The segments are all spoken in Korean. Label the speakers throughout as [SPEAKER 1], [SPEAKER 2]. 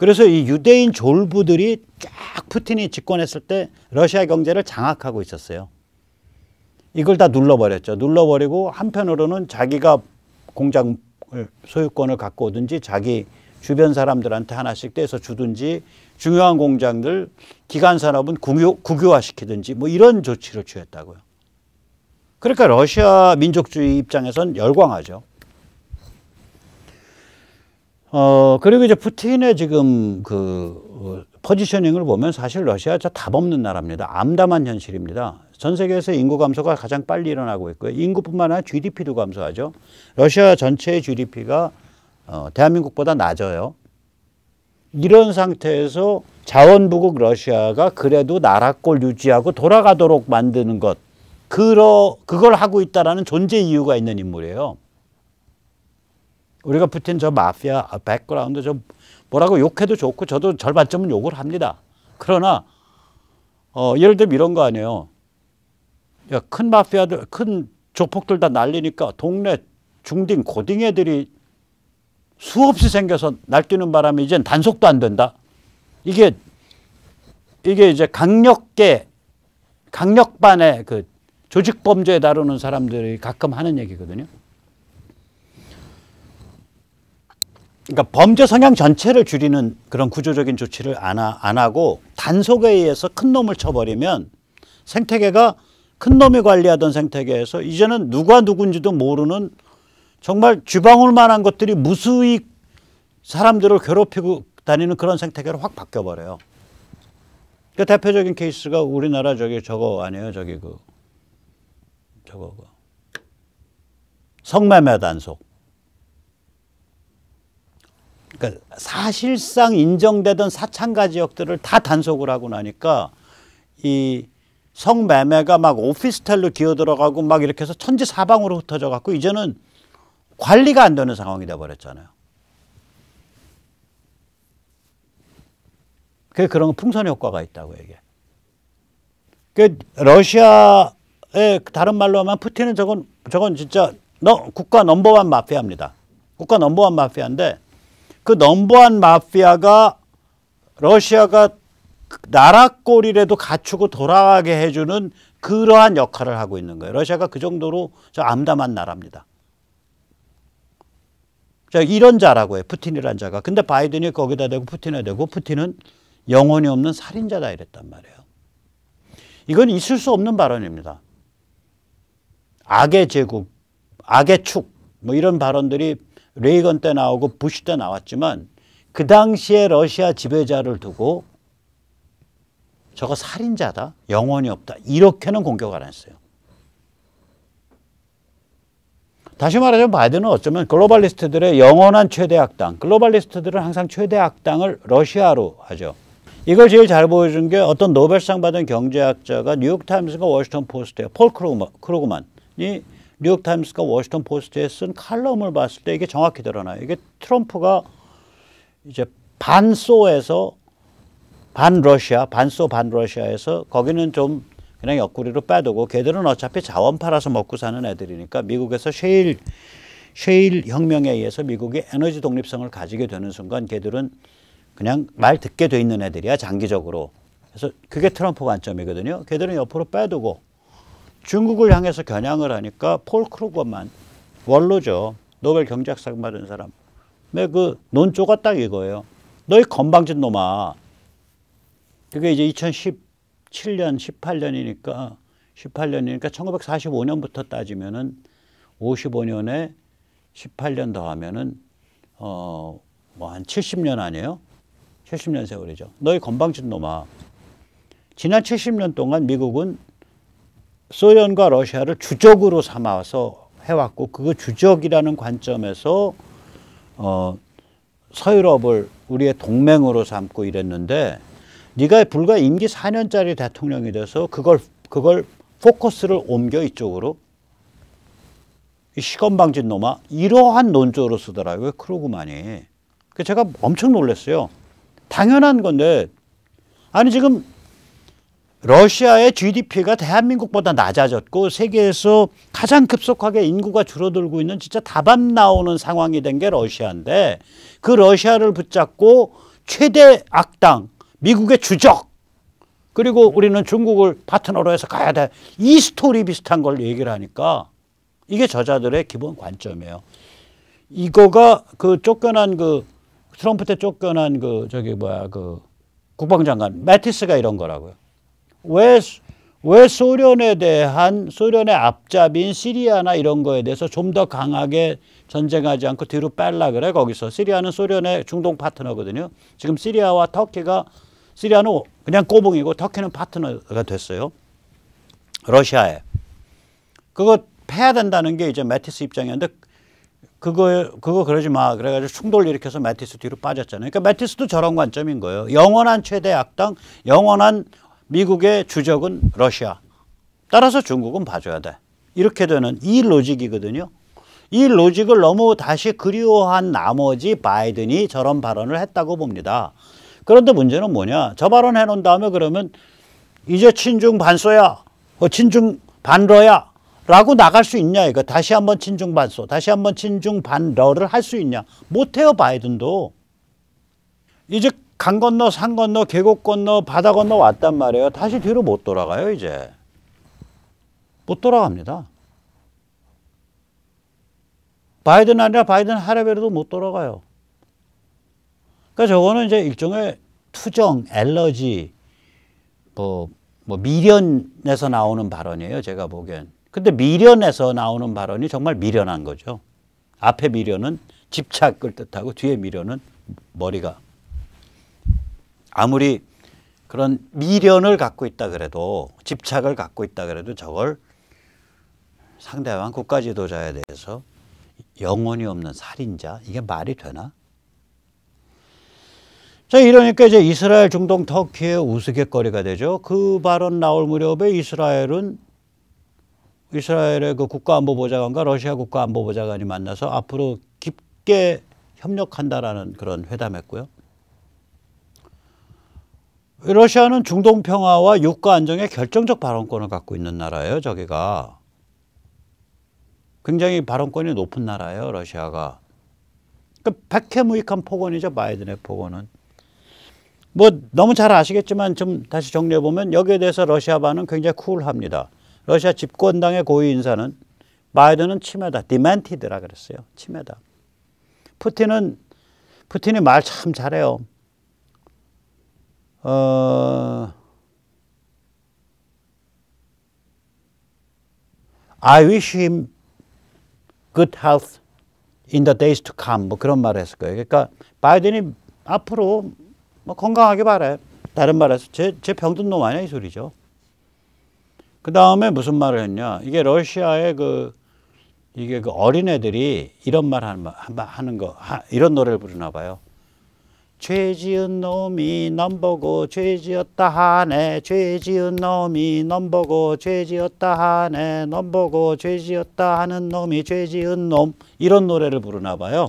[SPEAKER 1] 그래서 이 유대인 졸부들이 쫙 푸틴이 집권했을 때 러시아 경제를 장악하고 있었어요. 이걸 다 눌러버렸죠. 눌러버리고 한편으로는 자기가 공장 소유권을 갖고 오든지 자기 주변 사람들한테 하나씩 떼서 주든지 중요한 공장들 기간 산업은 국유, 국유화시키든지 뭐 이런 조치를 취했다고요. 그러니까 러시아 민족주의 입장에선 열광하죠. 어, 그리고 이제 푸틴의 지금 그 어, 포지셔닝을 보면 사실 러시아 저답 없는 나라입니다. 암담한 현실입니다. 전 세계에서 인구 감소가 가장 빨리 일어나고 있고요. 인구뿐만 아니라 GDP도 감소하죠. 러시아 전체의 GDP가 어, 대한민국보다 낮아요. 이런 상태에서 자원부국 러시아가 그래도 나라꼴 유지하고 돌아가도록 만드는 것, 그러, 그걸 하고 있다라는 존재 이유가 있는 인물이에요. 우리가 붙인 저 마피아 아, 백그라운드 저 뭐라고 욕해도 좋고 저도 절반쯤은 욕을 합니다. 그러나 어, 예를 들면 이런 거 아니에요. 야, 큰 마피아들, 큰 조폭들 다 날리니까 동네 중딩, 고딩 애들이 수없이 생겨서 날뛰는 바람에 이젠 단속도 안 된다. 이게, 이게 이제 강력계, 강력반의 그 조직범죄에 다루는 사람들이 가끔 하는 얘기거든요. 그러니까 범죄 성향 전체를 줄이는 그런 구조적인 조치를 안, 하, 안 하고 단속에 의해서 큰 놈을 쳐버리면 생태계가 큰 놈이 관리하던 생태계에서 이제는 누가 누군지도 모르는 정말 주방울만한 것들이 무수히 사람들을 괴롭히고 다니는 그런 생태계로 확 바뀌어버려요. 그 대표적인 케이스가 우리나라 저기 저거 아니에요? 저기 그 저거 그. 성매매 단속. 그러니까 사실상 인정되던 사창가 지역들을 다 단속을 하고 나니까 이 성매매가 막 오피스텔로 기어 들어가고 막 이렇게 해서 천지 사방으로 흩어져 갖고 이제는 관리가 안 되는 상황이 돼 버렸잖아요. 그 그런 풍선 효과가 있다고 얘기해. 그 러시아의 다른 말로 하면 푸틴은 저건 저건 진짜 너 국가 넘버원 마피아입니다. 국가 넘버원 마피아인데 그 넘버한 마피아가 러시아가 나라 꼴이라도 갖추고 돌아가게 해주는 그러한 역할을 하고 있는 거예요. 러시아가 그 정도로 저 암담한 나라입니다. 자 이런 자라고 해 푸틴이란 자가. 근데 바이든이 거기다 대고 푸틴에 대고 푸틴은 영혼이 없는 살인자다 이랬단 말이에요. 이건 있을 수 없는 발언입니다. 악의 제국, 악의 축, 뭐 이런 발언들이 레이건 때 나오고 부시 때 나왔지만 그 당시에 러시아 지배자를 두고 저거 살인자다 영원히 없다 이렇게는 공격 안 했어요 다시 말하자면 바이든은 어쩌면 글로벌리스트들의 영원한 최대 악당 글로벌리스트들은 항상 최대 악당을 러시아로 하죠 이걸 제일 잘 보여준 게 어떤 노벨상 받은 경제학자가 뉴욕타임스가 워싱턴 포스트에 폴 크루그만이 뉴욕타임스가 워싱턴 포스트에 쓴 칼럼을 봤을 때 이게 정확히 드러나요. 이게 트럼프가 이제 반소에서 반러시아, 반소 반러시아에서 거기는 좀 그냥 옆구리로 빼두고 걔들은 어차피 자원 팔아서 먹고 사는 애들이니까 미국에서 쉐일 쉐일 혁명에 의해서 미국이 에너지 독립성을 가지게 되는 순간 걔들은 그냥 말 듣게 돼 있는 애들이야 장기적으로 그래서 그게 트럼프 관점이거든요 걔들은 옆으로 빼두고 중국을 향해서 겨냥을 하니까 폴 크루거만 원로죠. 노벨 경제학상 받은 사람. 그 논조가 딱 이거예요. 너희 건방진 놈아. 그게 이제 2017년, 18년이니까 18년이니까 1945년부터 따지면은 55년에 18년 더하면은 어뭐 한 70년 아니에요? 70년 세월이죠. 너희 건방진 놈아. 지난 70년 동안 미국은 소련과 러시아를 주적으로 삼아서 해왔고 그거 주적이라는 관점에서 어, 서유럽을 우리의 동맹으로 삼고 이랬는데 네가 불과 임기 4년짜리 대통령이 돼서 그걸 그걸 포커스를 옮겨 이쪽으로 이 시건방진 놈아 이러한 논조로 쓰더라고요 크루그만이 그 제가 엄청 놀랐어요 당연한 건데 아니 지금 러시아의 GDP가 대한민국보다 낮아졌고 세계에서 가장 급속하게 인구가 줄어들고 있는 진짜 답안 나오는 상황이 된 게 러시아인데 그 러시아를 붙잡고 최대 악당 미국의 주적 그리고 우리는 중국을 파트너로 해서 가야 돼 이 스토리 비슷한 걸 얘기를 하니까 이게 저자들의 기본 관점이에요. 이거가 그 쫓겨난 그 트럼프 때 쫓겨난 그 저기 뭐야 그 국방장관 매티스가 이런 거라고요. 왜, 왜 소련에 대한 소련의 앞잡인 시리아나 이런 거에 대해서 좀 더 강하게 전쟁하지 않고 뒤로 빨라 그래 거기서 시리아는 소련의 중동 파트너거든요. 지금 시리아와 터키가 시리아는 그냥 꼬봉이고 터키는 파트너가 됐어요. 러시아에. 그거 패야 된다는 게 이제 매티스 입장이었는데 그거 그거 그러지 마 그래가지고 충돌 일으켜서 매티스 뒤로 빠졌잖아요. 그러니까 매티스도 저런 관점인 거예요. 영원한 최대 악당, 영원한 미국의 주적은 러시아. 따라서 중국은 봐줘야 돼. 이렇게 되는 이 로직이거든요. 이 로직을 너무 다시 그리워한 나머지 바이든이 저런 발언을 했다고 봅니다. 그런데 문제는 뭐냐. 저 발언 해놓은 다음에 그러면 이제 친중 반소야. 어, 친중 반러야. 라고 나갈 수 있냐 이거 다시 한번 친중 반소 다시 한번 친중 반러를 할 수 있냐 못해요 바이든도 이제 강 건너 산 건너 계곡 건너 바다 건너 왔단 말이에요. 다시 뒤로 못 돌아가요 이제. 못 돌아갑니다. 바이든 아니라 바이든 하라베르도못 돌아가요. 그러니까 저거는 이제 일종의 투정, 엘러지, 뭐, 뭐 미련에서 나오는 발언이에요. 제가 보기엔. 근데 미련에서 나오는 발언이 정말 미련한 거죠. 앞에 미련은 집착을 뜻하고 뒤에 미련은 머리가 아무리 그런 미련을 갖고 있다 그래도 집착을 갖고 있다 그래도 저걸 상대방 국가 지도자에 대해서 영혼이 없는 살인자 이게 말이 되나? 자 이러니까 이제 이스라엘 중동 터키의 우스갯거리가 되죠. 그 발언 나올 무렵에 이스라엘은 이스라엘의 그 국가안보보좌관과 러시아 국가안보보좌관이 만나서 앞으로 깊게 협력한다라는 그런 회담했고요. 러시아는 중동 평화와 유가 안정에 결정적 발언권을 갖고 있는 나라예요. 저기가 굉장히 발언권이 높은 나라예요. 러시아가 그 백해무익한 폭언이죠. 바이든의 폭언은 뭐 너무 잘 아시겠지만 좀 다시 정리해 보면 여기에 대해서 러시아 반은 굉장히 쿨합니다. 러시아 집권당의 고위 인사는 바이든은 치매다, 디멘티드라 그랬어요. 치매다. 푸틴은 푸틴이 말 참 잘해요. 어, I wish him good health in the days to come. 뭐 그런 말을 했을 거예요. 그러니까 바이든이 앞으로 뭐 건강하게 바래. 다른 말해서 제, 제 병든 놈 아니야 이 소리죠. 그 다음에 무슨 말을 했냐? 이게 러시아의 그 이게 그 어린애들이 이런 말 하는, 하는 거 하, 이런 노래를 부르나 봐요. 죄지은 놈이 넘보고 죄지었다 하네 죄지은 놈이 넘보고 죄지었다 하네 넘보고 죄지었다 하는 놈이 죄지은 놈 이런 노래를 부르나 봐요.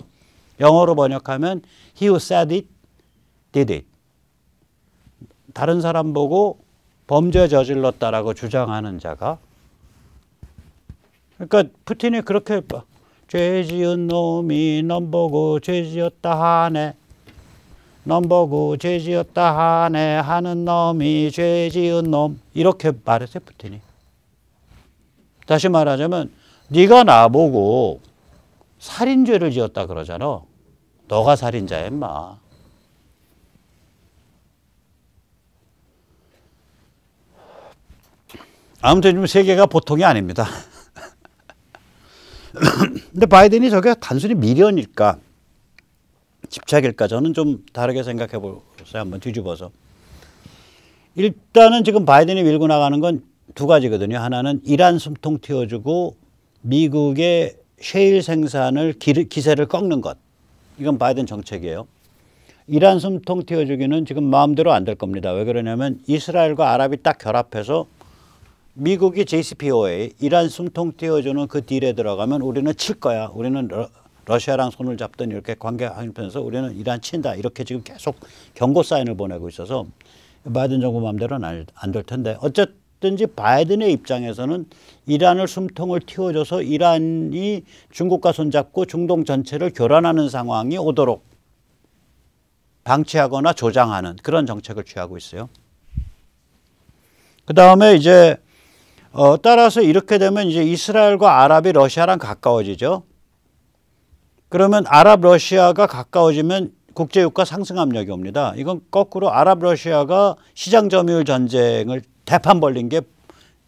[SPEAKER 1] 영어로 번역하면 He who said it did it. 다른 사람 보고 범죄 저질렀다라고 주장하는 자가 그러니까 푸틴이 그렇게 죄 지은 놈이 넘보고 죄 지었다 하네 넘보고 죄지었다 하네 하는 놈이 죄지은 놈 이렇게 말했어요 푸틴이. 다시 말하자면 네가 나보고 살인죄를 지었다 그러잖아. 너가 살인자야 임마. 아무튼 지 세계가 보통이 아닙니다. 근데 바이든이 저게 단순히 미련일까? 집착일까? 저는 좀 다르게 생각해 보세요. 한번 뒤집어서. 일단은 지금 바이든이 밀고 나가는 건 두 가지거든요. 하나는 이란 숨통 틔워주고 미국의 셰일 생산을 기세를 꺾는 것. 이건 바이든 정책이에요. 이란 숨통 틔워주기는 지금 마음대로 안 될 겁니다. 왜 그러냐면 이스라엘과 아랍이 딱 결합해서 미국이 JCPOA 이란 숨통 띄워주는 그 딜에 들어가면 우리는 칠 거야. 우리는 러시아랑 손을 잡든 이렇게 관계 한편에서 우리는 이란 친다 이렇게 지금 계속 경고 사인을 보내고 있어서 바이든 정부 마음대로는 안 될 텐데 어쨌든지 바이든의 입장에서는 이란을 숨통을 틔워줘서 이란이 중국과 손잡고 중동 전체를 교란하는 상황이 오도록 방치하거나 조장하는 그런 정책을 취하고 있어요. 그 다음에 이제 어 따라서 이렇게 되면 이제 이스라엘과 아랍이 러시아랑 가까워지죠. 그러면 아랍 러시아가 가까워지면 국제유가 상승 압력이 옵니다. 이건 거꾸로 아랍 러시아가 시장 점유율 전쟁을 대판 벌린 게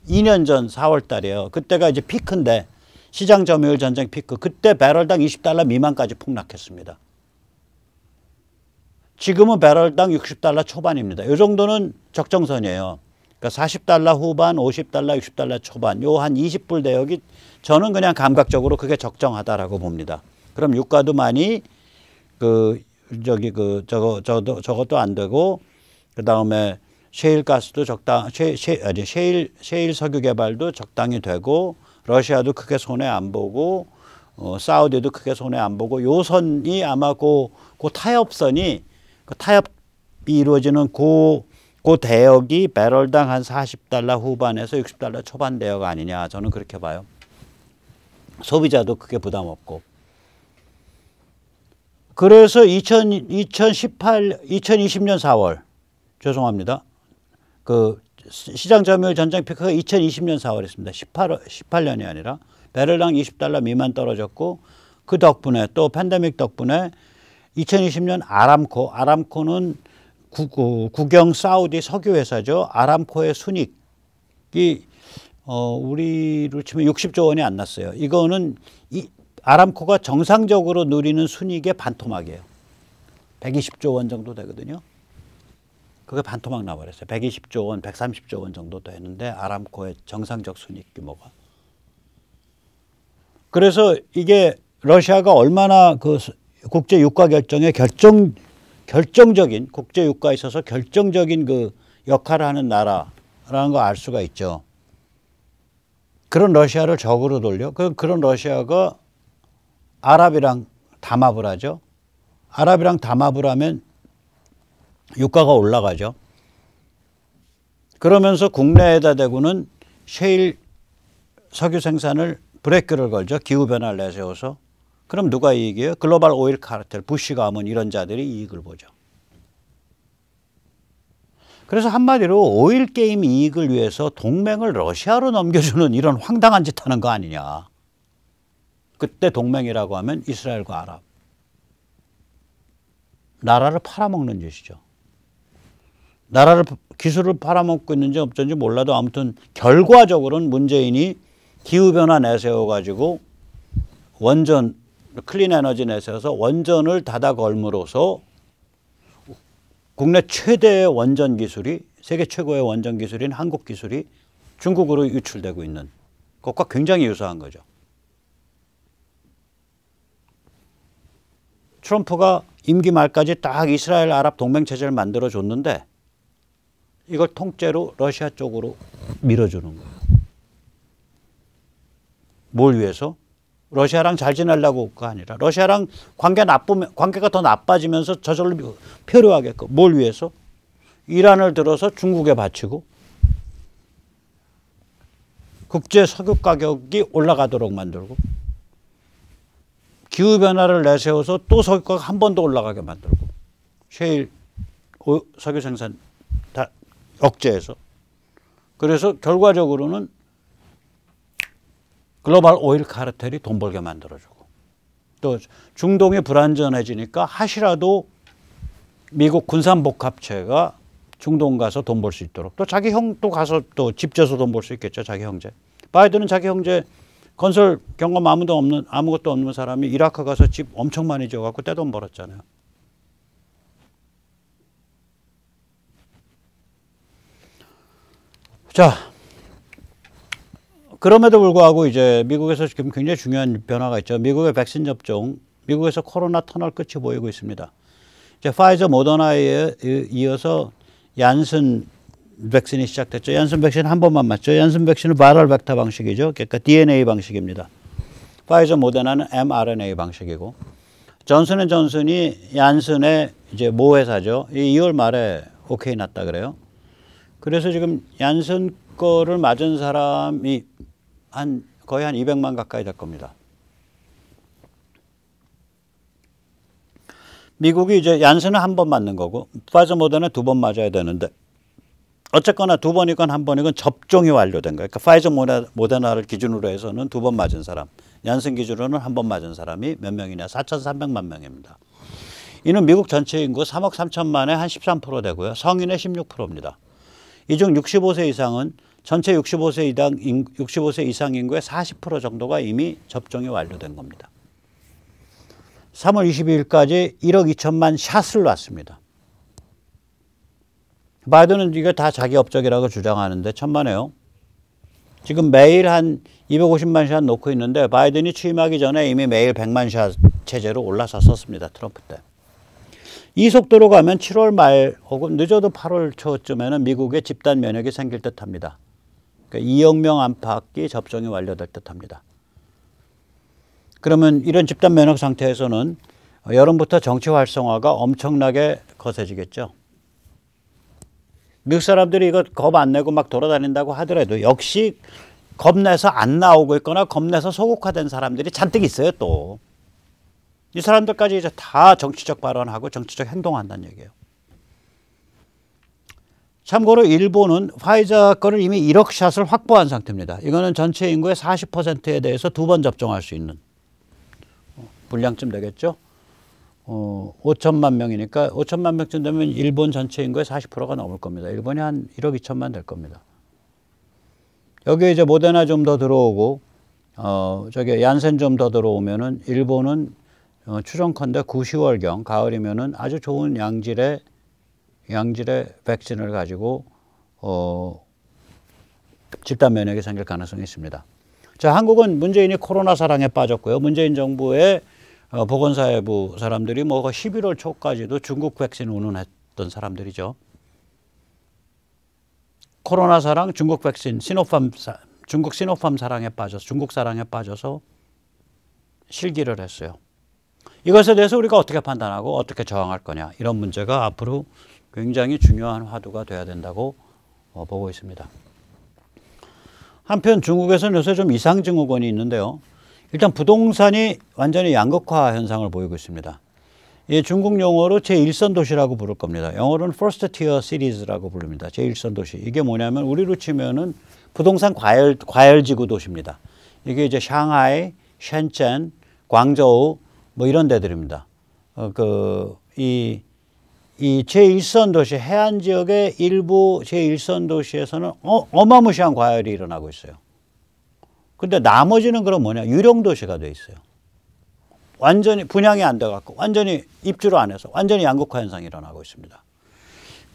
[SPEAKER 1] 2년 전 4월 달이에요. 그때가 이제 피크인데 시장 점유율 전쟁 피크. 그때 배럴당 20달러 미만까지 폭락했습니다. 지금은 배럴당 60달러 초반입니다. 이 정도는 적정선이에요. 그러니까 40달러 후반, 50달러, 60달러 초반 요 한 20불 대역이 저는 그냥 감각적으로 그게 적정하다라고 봅니다. 그럼 유가도 많이 그 저기 그 저거 저도 저것도 안 되고 그다음에 셰일 가스도 적당 셰, 셰 아니 셰일 셰일 석유 개발도 적당히 되고 러시아도 크게 손해 안 보고 어, 사우디도 크게 손해 안 보고 요 선이 아마 고, 고 타협선이 그 타협이 이루어지는 고, 고 대역이 배럴당 한 40달러 후반에서 60달러 초반 대역 아니냐 저는 그렇게 봐요. 소비자도 크게 부담 없고 그래서 2000, 2018, 2020년 4월, 죄송합니다. 그 시장 점유율 전쟁 피크가 2020년 4월이습니다 18, 18년이 아니라 배럴당 20달러 미만 떨어졌고 그 덕분에 또 팬데믹 덕분에 2020년 아람코, 아람코는 구, 구경 사우디 석유회사죠. 아람코의 순익이 어, 우리로 치면 60조 원이 안 났어요. 이거는 아람코가 정상적으로 누리는 순이익의 반토막이에요. 120조 원 정도 되거든요. 그게 반토막 나버렸어요. 120조 원, 130조 원 정도 되는데 아람코의 정상적 순익 이 규모가. 그래서 이게 러시아가 얼마나 그 국제 유가 결정에 결정 결정적인 국제 유가에 있어서 결정적인 그 역할을 하는 나라라는 걸 알 수가 있죠. 그런 러시아를 적으로 돌려. 그런 러시아가 아랍이랑 담합을 하죠. 아랍이랑 담합을 하면 유가가 올라가죠. 그러면서 국내에다 대고는 셰일 석유 생산을 브레이크를 걸죠. 기후변화를 내세워서. 그럼 누가 이익이에요? 글로벌 오일 카르텔, 부시 가문 이런 자들이 이익을 보죠. 그래서 한마디로 오일 게임 이익을 위해서 동맹을 러시아로 넘겨주는 이런 황당한 짓 하는 거 아니냐. 그때 동맹이라고 하면 이스라엘과 아랍. 나라를 팔아먹는 짓이죠. 나라를 기술을 팔아먹고 있는지 없는지 몰라도 아무튼 결과적으로는 문재인이 기후변화 내세워가지고 원전, 클린 에너지 내세워서 원전을 닫아 걸므로써 국내 최대의 원전 기술이 세계 최고의 원전 기술인 한국 기술이 중국으로 유출되고 있는 것과 굉장히 유사한 거죠. 트럼프가 임기 말까지 딱 이스라엘 아랍 동맹 체제를 만들어 줬는데 이걸 통째로 러시아 쪽으로 밀어주는 거예요. 뭘 위해서? 러시아랑 잘 지내려고가 아니라 러시아랑 관계 나쁘면 관계가 더 나빠지면서 저절로 표류하게끔 뭘 위해서? 이란을 들어서 중국에 바치고 국제 석유 가격이 올라가도록 만들고 기후변화를 내세워서 또 석유가가 한번 더 올라가게 만들고 셰일 석유 생산 다 억제해서 그래서 결과적으로는 글로벌 오일 카르텔이 돈 벌게 만들어주고 또 중동이 불안전해지니까 하시라도 미국 군산복합체가 중동 가서 돈 벌 수 있도록 또 자기 형도 가서 또집 져서 돈 벌 수 있겠죠 자기 형제 바이든은 자기 형제 건설 경험 아무도 없는 아무것도 없는 사람이 이라크 가서 집 엄청 많이 지어 갖고 떼돈 벌었잖아요. 자, 그럼에도 불구하고 이제 미국에서 지금 굉장히 중요한 변화가 있죠. 미국의 백신 접종, 미국에서 코로나 터널 끝이 보이고 있습니다. 이제 파이저 모더나에 이어서 얀슨 백신이 시작됐죠. 얀슨 백신 한 번만 맞죠. 얀슨 백신은 바럴 벡터 방식이죠. 그러니까 DNA 방식입니다. 파이저 모데나는 mRNA 방식이고 전슨은 전슨이 얀슨의 이제 모 회사죠. 2월 말에 오케이 났다 그래요. 그래서 지금 얀슨 거를 맞은 사람이 한 거의 한 200만 가까이 될 겁니다. 미국이 이제 얀슨은 한 번 맞는 거고 파이저 모데나 두번 맞아야 되는데 어쨌거나 두 번이건 한 번이건 접종이 완료된 거예요. 그러니까 파이저 모데나를 기준으로 해서는 두 번 맞은 사람, 얀슨 기준으로는 한 번 맞은 사람이 몇 명이냐? 4,300만 명입니다. 이는 미국 전체 인구 3억 3천만의 한13% 되고요. 성인의 16%입니다. 이 중 65세 이상은 전체 65세 이상, 65세 이상 인구의 40% 정도가 이미 접종이 완료된 겁니다. 3월 22일까지 1억 2천만 샷을 놨습니다. 바이든은 이거 다 자기 업적이라고 주장하는데 천만에요. 지금 매일 한 250만 샷 놓고 있는데 바이든이 취임하기 전에 이미 매일 100만 샷 체제로 올라섰었습니다. 트럼프 때. 이 속도로 가면 7월 말 혹은 늦어도 8월 초쯤에는 미국에 집단 면역이 생길 듯합니다. 그러니까 2억 명 안팎이 접종이 완료될 듯합니다. 그러면 이런 집단 면역 상태에서는 여름부터 정치 활성화가 엄청나게 거세지겠죠. 미국 사람들이 이거 겁 안 내고 막 돌아다닌다고 하더라도 역시 겁내서 안 나오고 있거나 겁내서 소극화된 사람들이 잔뜩 있어요 또. 이 사람들까지 이제 다 정치적 발언하고 정치적 행동한다는 얘기예요. 참고로 일본은 화이자 건을 이미 1억 샷을 확보한 상태입니다. 이거는 전체 인구의 40%에 대해서 두 번 접종할 수 있는 어, 분량쯤 되겠죠. 어, 5천만 명이니까 5천만 명쯤 되면 일본 전체 인구의 40%가 넘을 겁니다. 일본이 한 1억 2천만 될 겁니다. 여기에 이제 모데나 좀 더 들어오고 어, 저기 얀센 좀 더 들어오면은 일본은 어, 추정컨대 9, 10월경 가을이면은 아주 좋은 양질의 양질의 백신을 가지고 어, 집단 면역이 생길 가능성이 있습니다. 자, 한국은 문재인이 코로나 사랑에 빠졌고요. 문재인 정부의 어, 보건사회부 사람들이 뭐 11월 초까지도 중국 백신 운운했던 사람들이죠. 코로나 사랑 중국 백신 시노팜 사, 중국 시노팜 사랑에 빠져서 중국 사랑에 빠져서 실기를 했어요. 이것에 대해서 우리가 어떻게 판단하고 어떻게 저항할 거냐 이런 문제가 앞으로 굉장히 중요한 화두가 돼야 된다고 어, 보고 있습니다. 한편 중국에서는 요새 좀 이상 증후군이 있는데요. 일단 부동산이 완전히 양극화 현상을 보이고 있습니다. 예, 중국 용어로 제1선 도시라고 부를 겁니다. 영어로는 First Tier Cities라고 부릅니다. 제1선 도시. 이게 뭐냐면 우리로 치면은 부동산 과열, 과열지구 도시입니다. 이게 이제 샹하이, 샨첸 광저우 뭐 이런 데들입니다. 어, 그, 이, 이 제1선 도시, 해안 지역의 일부 제1선 도시에서는 어, 어마무시한 과열이 일어나고 있어요. 근데 나머지는 그럼 뭐냐? 유령 도시가 돼 있어요. 완전히 분양이 안 돼 갖고 완전히 입주를 안 해서 완전히 양극화 현상이 일어나고 있습니다.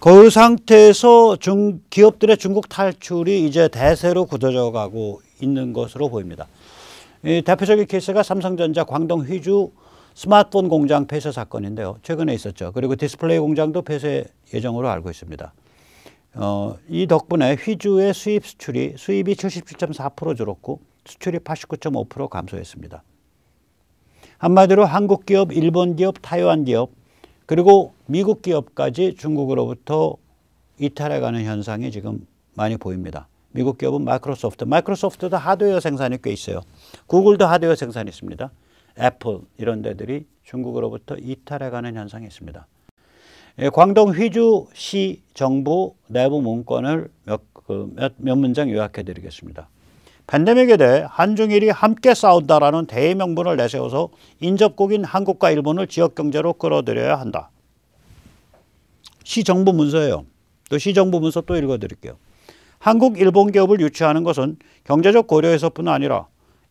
[SPEAKER 1] 그 상태에서 중, 기업들의 중국 탈출이 이제 대세로 굳어져 가고 있는 것으로 보입니다. 이 대표적인 케이스가 삼성전자 광동 휘주 스마트폰 공장 폐쇄 사건인데요. 최근에 있었죠. 그리고 디스플레이 공장도 폐쇄 예정으로 알고 있습니다. 어, 이 덕분에 휘주의 수입 수출이 수입이 77.4% 줄었고 수출이 89.5% 감소했습니다. 한마디로 한국 기업, 일본 기업, 타이완 기업 그리고 미국 기업까지 중국으로부터 이탈해가는 현상이 지금 많이 보입니다. 미국 기업은 마이크로소프트, 마이크로소프트도 하드웨어 생산이 꽤 있어요. 구글도 하드웨어 생산이 있습니다. 애플 이런 데들이 중국으로부터 이탈해가는 현상이 있습니다. 예, 광동 휘주시 정부 내부 문건을 몇, 그 몇, 몇 문장 요약해 드리겠습니다. 팬데믹에 대해 한중일이 함께 싸운다라는 대의명분을 내세워서 인접국인 한국과 일본을 지역경제로 끌어들여야 한다. 시정부 문서예요. 또 시정부 문서 또 읽어드릴게요. 한국 일본 기업을 유치하는 것은 경제적 고려에서뿐 아니라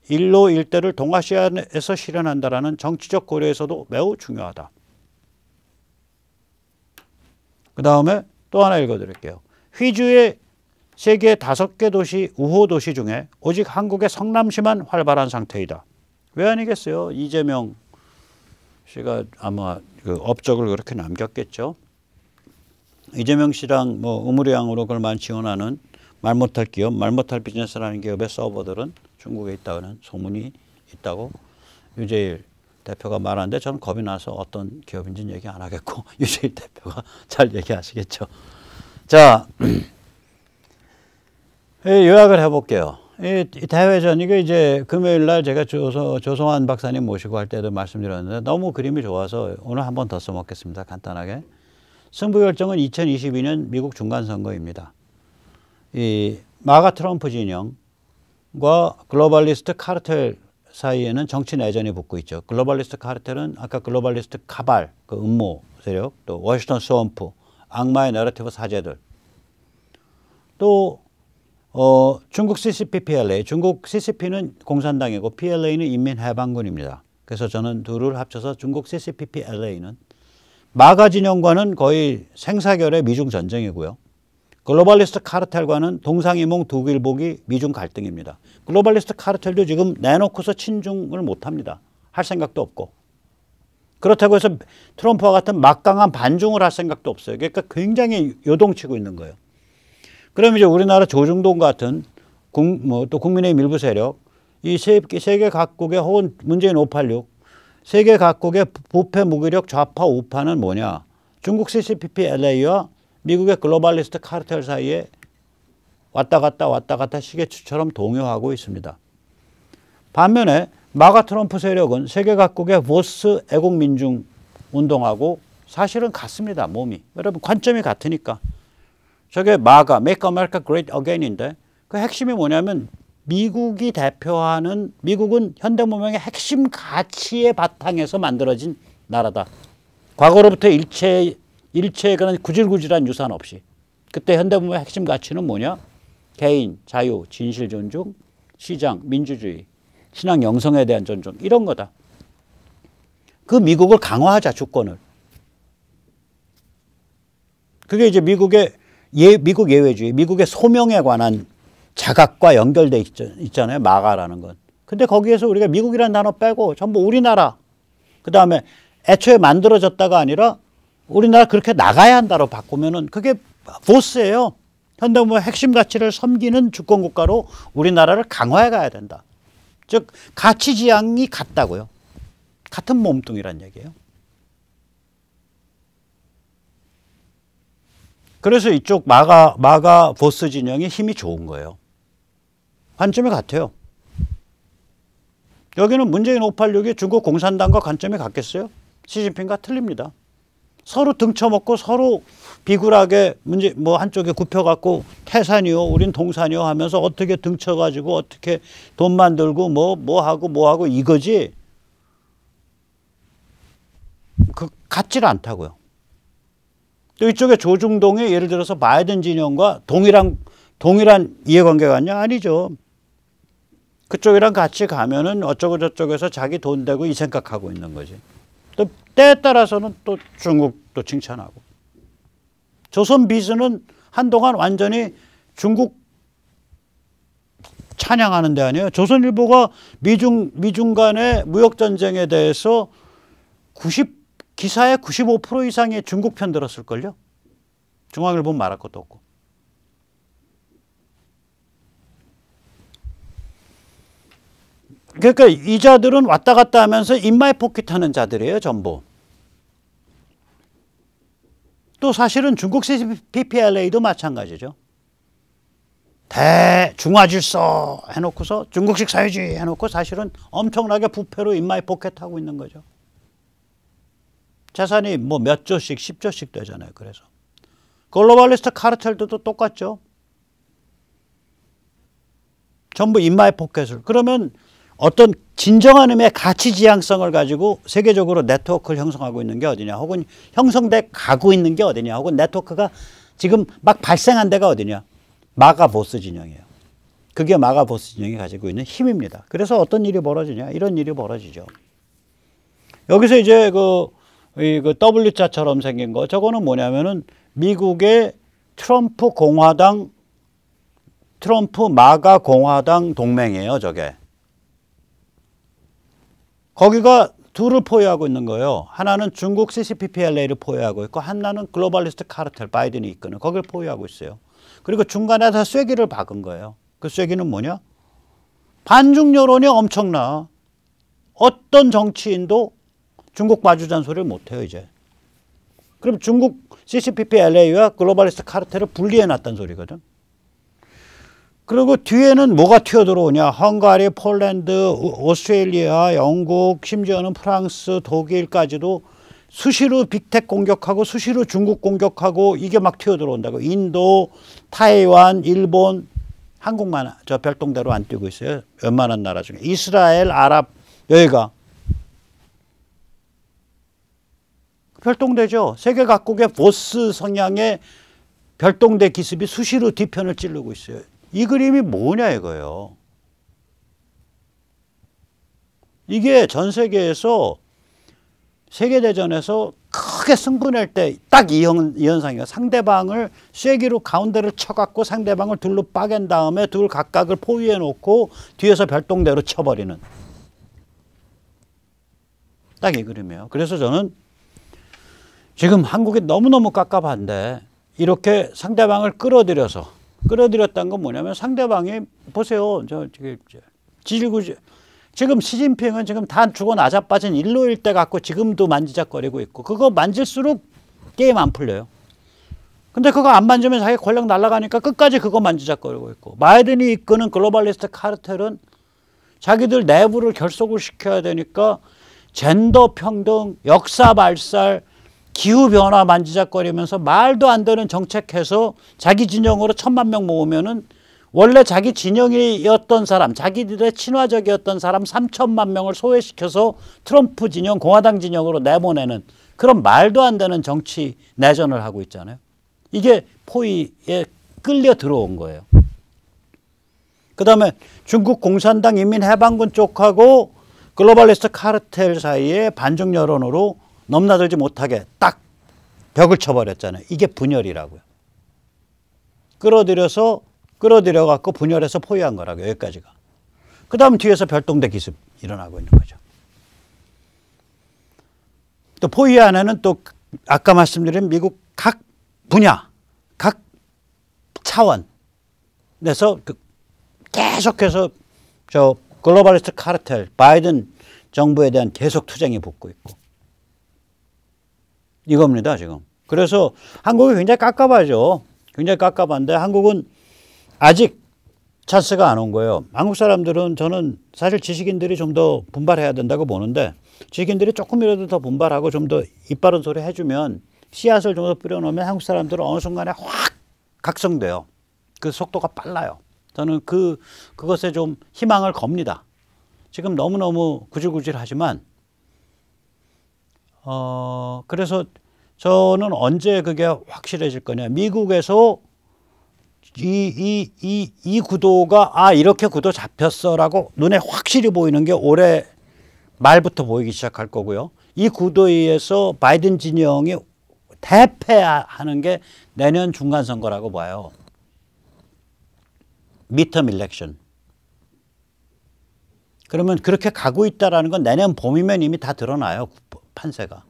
[SPEAKER 1] 일로 일대를 동아시아에서 실현한다라는 정치적 고려에서도 매우 중요하다. 그 다음에 또 하나 읽어드릴게요. 휘주의 세계 다섯 개 도시 우호 도시 중에 오직 한국의 성남시만 활발한 상태이다. 왜 아니겠어요? 이재명 씨가 아마 그 업적을 그렇게 남겼겠죠. 이재명 씨랑 뭐 우물양으로 그걸 많이 지원하는 말 못할 기업, 말 못할 비즈니스라는 기업의 서버들은 중국에 있다는 소문이 있다고 유재일 대표가 말하는데 저는 겁이 나서 어떤 기업인지는 얘기 안 하겠고 유재일 대표가 잘 얘기하시겠죠. 자. 예, 요약을 해볼게요. 이 대회전 이게 이제 금요일 날 제가 조소, 조성환 박사님 모시고 할 때도 말씀드렸는데 너무 그림이 좋아서 오늘 한번더 써먹겠습니다. 간단하게 승부 결정은 2022년 미국 중간 선거입니다. 이 마가 트럼프 진영과 글로벌리스트 카르텔 사이에는 정치 내전이 붙고 있죠. 글로벌리스트 카르텔은 아까 글로벌리스트 카발, 그 음모 세력, 또 워싱턴 스원프, 악마의 너러티브 사제들, 또 어, 중국 CCP, PLA. 중국 CCP는 공산당이고 PLA는 인민해방군입니다. 그래서 저는 둘을 합쳐서 중국 CCP, PLA는 마가 진영과는 거의 생사결의 미중 전쟁이고요. 글로벌리스트 카르텔과는 동상이몽 독일복이 미중 갈등입니다. 글로벌리스트 카르텔도 지금 내놓고서 친중을 못합니다. 할 생각도 없고. 그렇다고 해서 트럼프와 같은 막강한 반중을 할 생각도 없어요. 그러니까 굉장히 요동치고 있는 거예요. 그럼 이제 우리나라 조중동 같은 뭐또 국민의힘 일부 세력 이 세, 계 각국의 혹은 문재인 586 세계 각국의 부패 무기력 좌파 우파는 뭐냐 중국 CCPP LA와 미국의 글로벌리스트 카르텔 사이에 왔다 갔다 왔다 갔다 시계추처럼 동요하고 있습니다. 반면에 마가 트럼프 세력은 세계 각국의 보스 애국민중 운동하고 사실은 같습니다. 몸이. 여러분 관점이 같으니까. 저게 마가, Make America Great Again인데 그 핵심이 뭐냐면 미국이 대표하는 미국은 현대 문명의 핵심 가치의 바탕에서 만들어진 나라다. 과거로부터 일체 일체에 관한 구질구질한 유산 없이 그때 현대 문명의 핵심 가치는 뭐냐? 개인, 자유, 진실 존중, 시장, 민주주의, 신앙 영성에 대한 존중 이런 거다. 그 미국을 강화하자 주권을. 그게 이제 미국의 예, 미국 예외주의, 미국의 소명에 관한 자각과 연결돼 있잖아요. 마가라는 건. 근데 거기에서 우리가 미국이라는 단어 빼고 전부 우리나라. 그 다음에 애초에 만들어졌다가 아니라 우리나라 그렇게 나가야 한다로 바꾸면은 그게 보스예요. 현대문화 핵심 가치를 섬기는 주권국가로 우리나라를 강화해 가야 된다. 즉 가치 지향이 같다고요. 같은 몸뚱이란 얘기예요. 그래서 이쪽 마가 마가 보스 진영이 힘이 좋은 거예요. 관점이 같아요. 여기는 문재인 586이 중국 공산당과 관점이 같겠어요? 시진핑과 틀립니다. 서로 등쳐먹고 서로 비굴하게 문제 뭐 한쪽에 굽혀갖고 태산이요, 우린 동산이요 하면서 어떻게 등쳐가지고 어떻게 돈 만들고 뭐뭐 뭐 하고 뭐 하고 이거지. 그 같질 않다고요. 또 이쪽에 조중동에 예를 들어서 바이든 진영과 동일한 동일한 이해관계가 아니냐? 아니죠. 그쪽이랑 같이 가면은 어쩌고 저쩌고해서 자기 돈 되고 이 생각하고 있는 거지. 또 때에 따라서는 또 중국도 칭찬하고. 조선 비즈는 한동안 완전히 중국 찬양하는 데 아니에요. 조선일보가 미중 미중 간의 무역 전쟁에 대해서 90 기사의 95% 이상의 중국 편 들었을걸요? 중앙일보 말할 것도 없고. 그러니까 이 자들은 왔다 갔다 하면서 인마이 포켓 하는 자들이에요, 전부. 또 사실은 중국 c p p l a 도 마찬가지죠.
[SPEAKER 2] 대
[SPEAKER 1] 중화질서 해놓고서 중국식 사회주의 해놓고 사실은 엄청나게 부패로 인마이 포켓하고 있는 거죠. 재산이 뭐 몇 조씩, 십 조씩 되잖아요. 그래서. 글로벌리스트 카르텔들도 똑같죠. 전부 인마의 포켓을. 그러면 어떤 진정한 의미의 가치 지향성을 가지고 세계적으로 네트워크를 형성하고 있는 게 어디냐 혹은 형성돼 가고 있는 게 어디냐 혹은 네트워크가 지금 막 발생한 데가 어디냐 마가보스 진영이에요 그게 마가보스 진영이 가지고 있는 힘입니다 그래서 어떤 일이 벌어지냐 이런 일이 벌어지죠 여기서 이제 그 이그 W자처럼 생긴 거 저거는 뭐냐면은 미국의 트럼프 공화당 트럼프 마가 공화당 동맹이에요 저게 거기가 둘을 포위하고 있는 거예요 하나는 중국 CCPPLA를 포위하고 있고 하나는 글로벌리스트 카르텔 바이든이 이끄는 거기를 포위하고 있어요 그리고 중간에 서 쐐기를 박은 거예요 그 쐐기는 뭐냐 반중 여론이 엄청나 어떤 정치인도 중국 봐주잔 소리를 못해요 이제. 그럼 중국 CCPP LA와 글로벌리스트 카르텔을 분리해놨다는 소리거든. 그리고 뒤에는 뭐가 튀어들어오냐. 헝가리, 폴란드, 오스트레일리아, 영국, 심지어는 프랑스, 독일까지도 수시로 빅텍 공격하고 수시로 중국 공격하고 이게 막 튀어들어온다고. 인도, 타이완, 일본, 한국만 저 별동대로 안 뛰고 있어요. 웬만한 나라 중에. 이스라엘, 아랍, 여기가 별동대죠. 세계 각국의 보스 성향의 별동대 기습이 수시로 뒤편을 찌르고 있어요. 이 그림이 뭐냐 이거예요. 이게 전 세계에서 세계대전에서 크게 승부낼 때딱 이 현상이에요. 상대방을 쐐기로 가운데를 쳐갖고 상대방을 둘로 빠갠 다음에 둘 각각을 포위해 놓고 뒤에서 별동대로 쳐버리는 딱 이 그림이에요. 그래서 저는 지금 한국이 너무너무 깝깝한데 이렇게 상대방을 끌어들여서 끌어들였다는 건 뭐냐면 상대방이 보세요. 저지질구지금 시진핑은 지금 다 죽어 나자빠진 일로일 때 갖고 지금도 만지작거리고 있고 그거 만질수록 게임 안 풀려요. 근데 그거 안 만지면 자기 권력 날아가니까 끝까지 그거 만지작거리고 있고 마이든이 이끄는 글로벌리스트 카르텔은 자기들 내부를 결속을 시켜야 되니까 젠더 평등, 역사 발살, 기후변화 만지작거리면서 말도 안 되는 정책해서 자기 진영으로 천만 명 모으면은 원래 자기 진영이었던 사람, 자기들의 친화적이었던 사람 3천만 명을 소외시켜서 트럼프 진영, 공화당 진영으로 내보내는 그런 말도 안 되는 정치 내전을 하고 있잖아요. 이게 포위에 끌려 들어온 거예요. 그 다음에 중국 공산당 인민해방군 쪽하고 글로벌리스트 카르텔 사이에 반중 여론으로 넘나들지 못하게 딱 벽을 쳐버렸잖아요. 이게 분열이라고요. 끌어들여서 끌어들여 갖고 분열해서 포위한 거라고 여기까지가. 그 다음 뒤에서 별동대 기습 일어나고 있는 거죠. 또 포위 안에는 또 아까 말씀드린 미국 각 분야, 각 차원에서 그 계속해서 저 글로벌리스트 카르텔, 바이든 정부에 대한 계속 투쟁이 붙고 있고 이겁니다, 지금. 그래서 한국이 굉장히 깝깝하죠. 굉장히 깝깝한데 한국은 아직 찬스가 안 온 거예요. 한국 사람들은 저는 사실 지식인들이 좀 더 분발해야 된다고 보는데 지식인들이 조금이라도 더 분발하고 좀 더입 바른 소리 해주면 씨앗을 좀 더 뿌려놓으면 한국 사람들은 어느 순간에 확 각성돼요. 그 속도가 빨라요. 저는 그, 그것에 좀 희망을 겁니다. 지금 너무너무 구질구질하지만 어, 그래서 저는 언제 그게 확실해질 거냐. 미국에서 이, 이, 이, 이 구도가 아, 이렇게 구도 잡혔어라고 눈에 확실히 보이는 게 올해 말부터 보이기 시작할 거고요. 이 구도에 의해서 바이든 진영이 대패하는 게 내년 중간 선거라고 봐요. 미텀 일렉션. 그러면 그렇게 가고 있다라는 건 내년 봄이면 이미 다 드러나요. 판세가.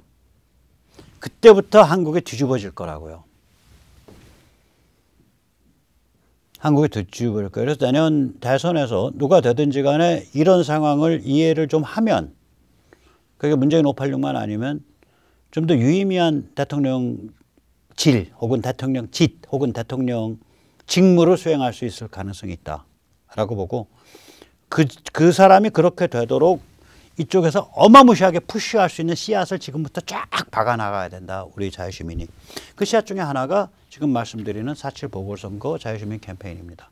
[SPEAKER 1] 그때부터 한국이 뒤집어질 거라고요. 한국이 뒤집어질 거예요. 그래서 내년 대선에서 누가 되든지 간에 이런 상황을 이해를 좀 하면 그게 문재인 586만 아니면 좀 더 유의미한 대통령 질 혹은 대통령 짓 혹은 대통령 직무를 수행할 수 있을 가능성이 있다라고 보고 그, 그 사람이 그렇게 되도록 이쪽에서 어마무시하게 푸쉬할수 있는 씨앗을 지금부터 쫙 박아 나가야 된다. 우리 자유시민이. 그 씨앗 중에 하나가 지금 말씀드리는 사칠 보궐선거 자유시민 캠페인입니다.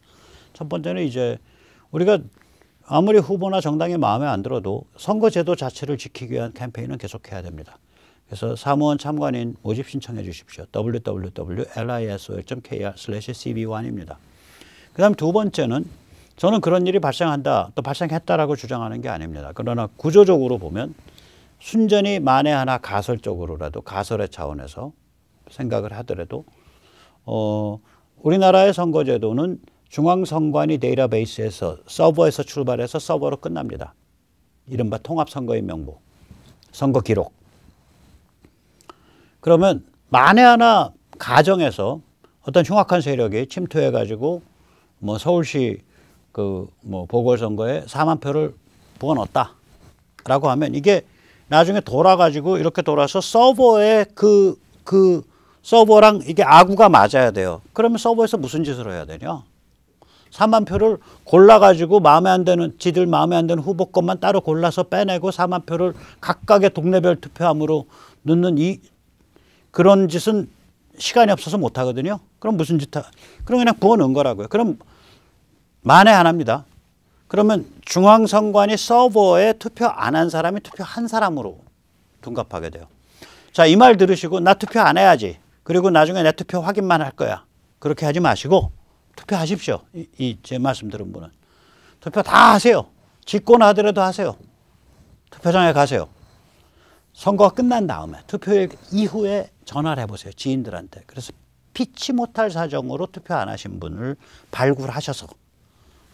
[SPEAKER 1] 첫 번째는 이제 우리가 아무리 후보나 정당이 마음에 안 들어도 선거제도 자체를 지키기 위한 캠페인은 계속해야 됩니다. 그래서 사무원 참관인 모집 신청해 주십시오. www.liso.kr/cb1입니다. 그 다음 두 번째는 저는 그런 일이 발생한다 또 발생했다라고 주장하는 게 아닙니다. 그러나 구조적으로 보면 순전히 만에 하나 가설적으로라도 가설의 차원에서 생각을 하더라도 어, 우리나라의 선거제도는 중앙선관위 데이터베이스에서 서버에서 출발해서 서버로 끝납니다. 이른바 통합선거의 명부, 선거 기록. 그러면 만에 하나 가정에서 어떤 흉악한 세력이 침투해가지고 뭐 서울시 그뭐 보궐선거에 4만 표를 부어넣었다라고 하면 이게 나중에 돌아가지고 이렇게 돌아서 서버에 그, 그 서버랑 이게 아구가 맞아야 돼요. 그러면 서버에서 무슨 짓을 해야 되냐? 4만 표를 골라가지고 마음에 안 드는, 지들 마음에 안 드는 후보 것만 따로 골라서 빼내고 4만 표를 각각의 동네별 투표함으로 넣는 이, 그런 짓은 시간이 없어서 못하거든요. 그럼 무슨 짓, 하, 그럼 그냥 부어 넣은 거라고요. 그럼 만에 하나입니다. 그러면 중앙선관위 서버에 투표 안 한 사람이 투표한 사람으로 둔갑하게 돼요. 자, 이 말 들으시고 나 투표 안 해야지. 그리고 나중에 내 투표 확인만 할 거야. 그렇게 하지 마시고 투표하십시오. 이 제 말씀 들은 분은. 투표 다 하세요. 직권 하더라도 하세요. 투표장에 가세요. 선거가 끝난 다음에 투표일 이후에 전화를 해보세요. 지인들한테. 그래서 피치 못할 사정으로 투표 안 하신 분을 발굴하셔서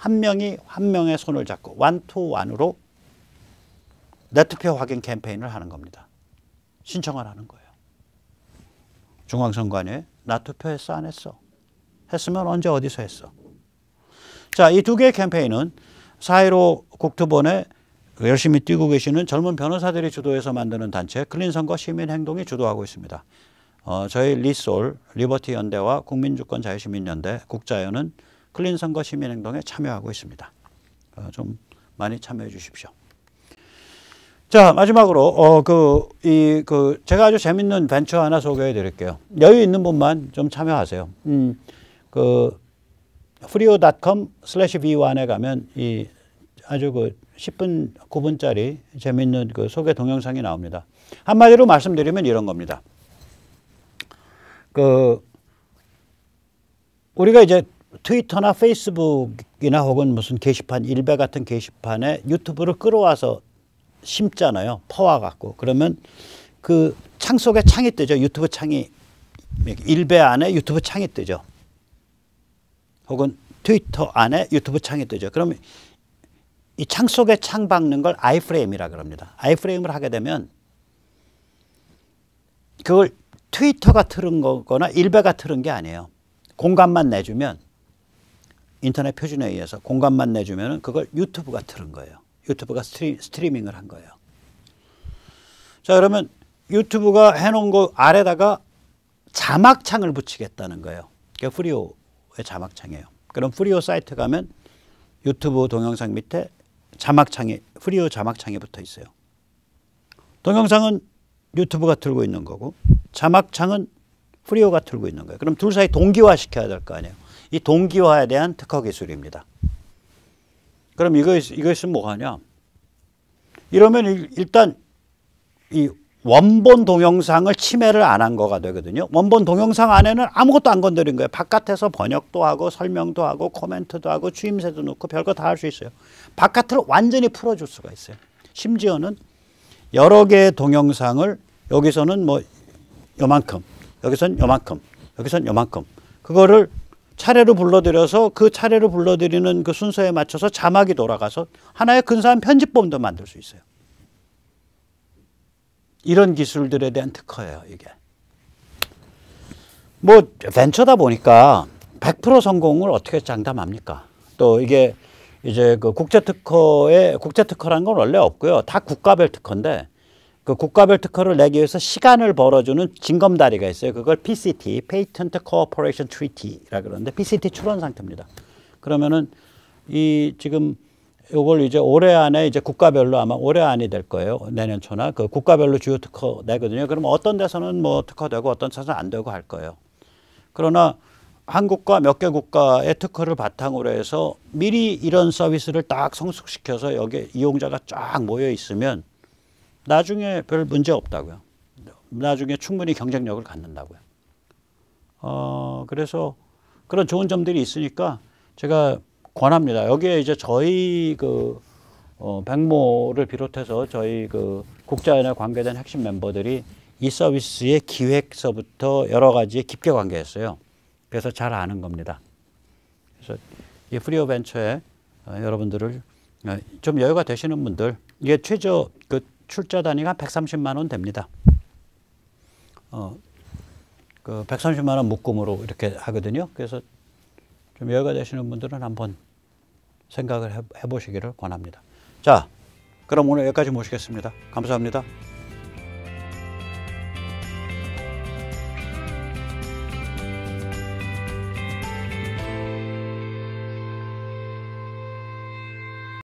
[SPEAKER 1] 한 명이 한 명의 손을 잡고 완투완으로 네트표 확인 캠페인을 하는 겁니다. 신청을 하는 거예요. 중앙선관위에 나 투표했어 안 했어? 했으면 언제 어디서 했어? 자, 이 두 개의 캠페인은 사회로 국토본에 열심히 뛰고 계시는 젊은 변호사들이 주도해서 만드는 단체 클린선거 시민행동이 주도하고 있습니다. 어, 저희 리솔, 리버티 연대와 국민주권자유시민연대, 국자연은 클린 선거 시민행동에 참여하고 있습니다. 어, 좀 많이 참여해 주십시오. 자 마지막으로 어그 이그 그 제가 아주 재밌는 벤처 하나 소개해 드릴게요. 여유 있는 분만 좀 참여하세요. 음그 프리오닷컴 슬래시 비완에 가면 이 아주 그 10분 9분짜리 재밌는 그 소개 동영상이 나옵니다. 한마디로 말씀드리면 이런 겁니다. 그 우리가 이제 트위터나 페이스북이나 혹은 무슨 게시판 일베 같은 게시판에 유튜브를 끌어와서 심잖아요. 퍼와 갖고 그러면 그 창 속에 창이 뜨죠. 유튜브 창이 일베 안에 유튜브 창이 뜨죠. 혹은 트위터 안에 유튜브 창이 뜨죠. 그러면이 창 속에 창 박는 걸 아이프레임이라 그럽니다. 아이프레임을 하게 되면 그걸 트위터가 틀은 거거나 일베가 틀은 게 아니에요. 공간만 내주면 인터넷 표준에 의해서 공간만 내주면 그걸 유튜브가 틀은 거예요. 유튜브가 스트리, 밍을한 거예요. 자 그러면 유튜브가 해놓은 거 아래다가 자막창을 붙이겠다는 거예요. 그게 프리오의 자막창이에요. 그럼 프리오 사이트 가면 유튜브 동영상 밑에 자막창이 프리오 자막창이 붙어 있어요. 동영상은 유튜브가 틀고 있는 거고 자막창은 프리오가 틀고 있는 거예요. 그럼 둘 사이 동기화 시켜야 될 거 아니에요. 이 동기화에 대한 특허 기술입니다. 그럼 이거 이것은 뭐하냐? 이러면 일단 이 원본 동영상을 침해를 안 한 거가 되거든요. 원본 동영상 안에는 아무것도 안 건드린 거예요. 바깥에서 번역도 하고 설명도 하고 코멘트도 하고 추임새도 넣고 별거 다 할 수 있어요. 바깥을 완전히 풀어줄 수가 있어요. 심지어는 여러 개의 동영상을 여기서는 뭐 요만큼, 여기선 요만큼, 여기선 요만큼 그거를 차례로 불러들여서 그 차례로 불러들이는 그 순서에 맞춰서 자막이 돌아가서 하나의 근사한 편집본도 만들 수 있어요. 이런 기술들에 대한 특허예요, 이게. 뭐 벤처다 보니까 100% 성공을 어떻게 장담합니까? 또 이게 이제 그 국제 특허에 국제 특허란 건 원래 없고요. 다 국가별 특허인데 그 국가별 특허를 내기 위해서 시간을 벌어주는 징검다리가 있어요. 그걸 PCT, Patent Cooperation Treaty라 그러는데 PCT 출원 상태입니다. 그러면은 이 지금 요걸 이제 올해 안에 이제 국가별로 아마 올해 안이 될 거예요. 내년 초나 그 국가별로 주요 특허 내거든요. 그럼 어떤 데서는 뭐 특허되고 어떤 데서는 안 되고 할 거예요. 그러나 한국과 몇 개 국가의 특허를 바탕으로 해서 미리 이런 서비스를 딱 성숙시켜서 여기 이용자가 쫙 모여 있으면 나중에 별 문제 없다고요. 나중에 충분히 경쟁력을 갖는다고요. 어, 그래서 그런 좋은 점들이 있으니까 제가 권합니다. 여기에 이제 저희 그 어, 백모를 비롯해서 저희 그 국자연에 관계된 핵심 멤버들이 이 서비스의 기획서부터 여러 가지에 깊게 관계했어요. 그래서 잘 아는 겁니다. 그래서 이 프리어 벤처에 어, 여러분들을 어, 좀 여유가 되시는 분들 이게 최저 그 출자 단위가 130만 원 됩니다. 어, 그 130만 원 묶음으로 이렇게 하거든요. 그래서 좀 여유가 되시는 분들은 한번 생각을 해보시기를 권합니다. 자, 그럼 오늘 여기까지 모시겠습니다. 감사합니다.